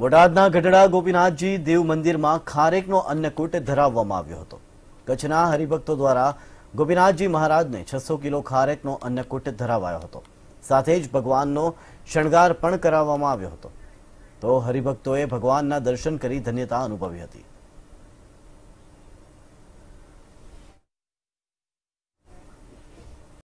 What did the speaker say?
બોટાદના ગઢડા ગોપીનાથજી દેવ મંદિરમાં ખારેકનો અન્નકૂટ ધરાવવામાં આવ્યો હતો કચ્છના હરિભક્તો દ્વારા ગોપીનાથજી મહારાજને છસો કિલો ખારેકનો અન્નકૂટ ધરાવાયો હતો સાથે જ ભગવાનનો શણગાર પણ કરાવવામાં આવ્યો હતો તો હરિભક્તોએ ભગવાનના દર્શન કરી ધન્યતા અનુભવી હતી